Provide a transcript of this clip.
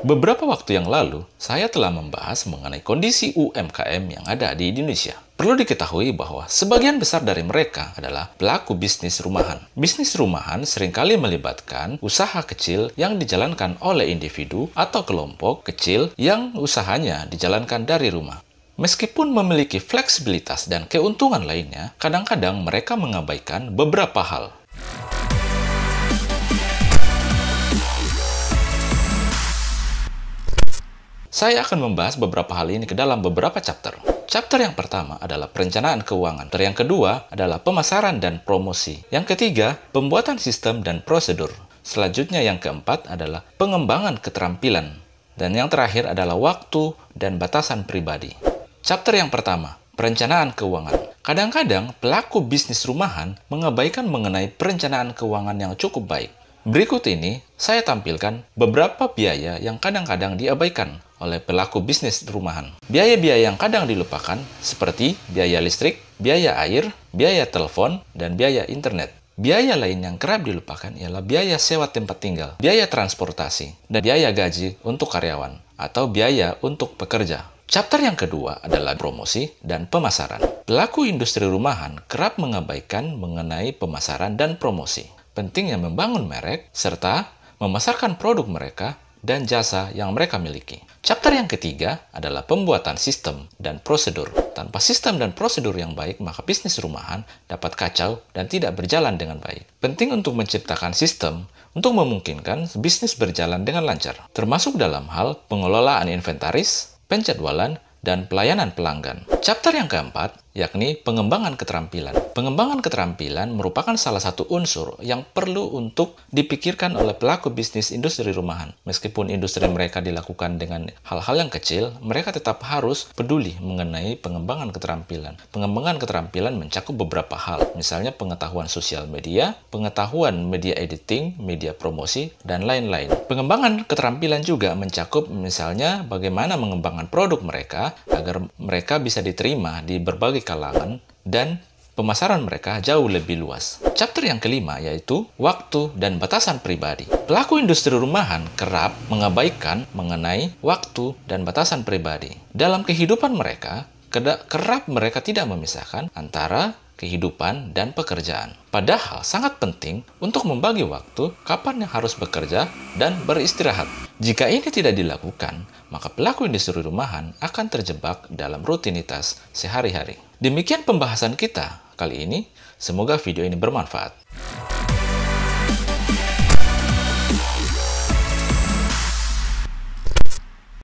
Beberapa waktu yang lalu, saya telah membahas mengenai kondisi UMKM yang ada di Indonesia. Perlu diketahui bahwa sebagian besar dari mereka adalah pelaku bisnis rumahan. Bisnis rumahan seringkali melibatkan usaha kecil yang dijalankan oleh individu atau kelompok kecil yang usahanya dijalankan dari rumah. Meskipun memiliki fleksibilitas dan keuntungan lainnya, kadang-kadang mereka mengabaikan beberapa hal. Saya akan membahas beberapa hal ini ke dalam beberapa chapter. Chapter yang pertama adalah perencanaan keuangan. Chapter yang kedua adalah pemasaran dan promosi. Yang ketiga, pembuatan sistem dan prosedur. Selanjutnya yang keempat adalah pengembangan keterampilan. Dan yang terakhir adalah waktu dan batasan pribadi. Chapter yang pertama, perencanaan keuangan. Kadang-kadang pelaku bisnis rumahan mengabaikan mengenai perencanaan keuangan yang cukup baik. Berikut ini saya tampilkan beberapa biaya yang kadang-kadang diabaikan oleh pelaku bisnis rumahan. Biaya-biaya yang kadang dilupakan seperti biaya listrik, biaya air, biaya telepon, dan biaya internet. Biaya lain yang kerap dilupakan ialah biaya sewa tempat tinggal, biaya transportasi, dan biaya gaji untuk karyawan atau biaya untuk pekerja. Chapter yang kedua adalah promosi dan pemasaran. Pelaku industri rumahan kerap mengabaikan mengenai pemasaran dan promosi pentingnya membangun merek, serta memasarkan produk mereka dan jasa yang mereka miliki. Chapter yang ketiga adalah pembuatan sistem dan prosedur. Tanpa sistem dan prosedur yang baik, maka bisnis rumahan dapat kacau dan tidak berjalan dengan baik. Penting untuk menciptakan sistem untuk memungkinkan bisnis berjalan dengan lancar, termasuk dalam hal pengelolaan inventaris, penjadwalan, dan pelayanan pelanggan. Chapter yang keempat yakni pengembangan keterampilan. Pengembangan keterampilan merupakan salah satu unsur yang perlu untuk dipikirkan oleh pelaku bisnis industri rumahan. Meskipun industri mereka dilakukan dengan hal-hal yang kecil, mereka tetap harus peduli mengenai pengembangan keterampilan. Pengembangan keterampilan mencakup beberapa hal, misalnya pengetahuan sosial media, pengetahuan media editing, media promosi, dan lain-lain. Pengembangan keterampilan juga mencakup misalnya bagaimana mengembangkan produk mereka agar mereka bisa diterima di berbagai kalangan dan pemasaran mereka jauh lebih luas. Chapter yang kelima yaitu waktu dan batasan pribadi. Pelaku industri rumahan kerap mengabaikan mengenai waktu dan batasan pribadi. Dalam kehidupan mereka, kerap mereka tidak memisahkan antara kehidupan dan pekerjaan. Padahal sangat penting untuk membagi waktu kapan yang harus bekerja dan beristirahat. Jika ini tidak dilakukan, maka pelaku industri rumahan akan terjebak dalam rutinitas sehari-hari. Demikian pembahasan kita kali ini. Semoga video ini bermanfaat.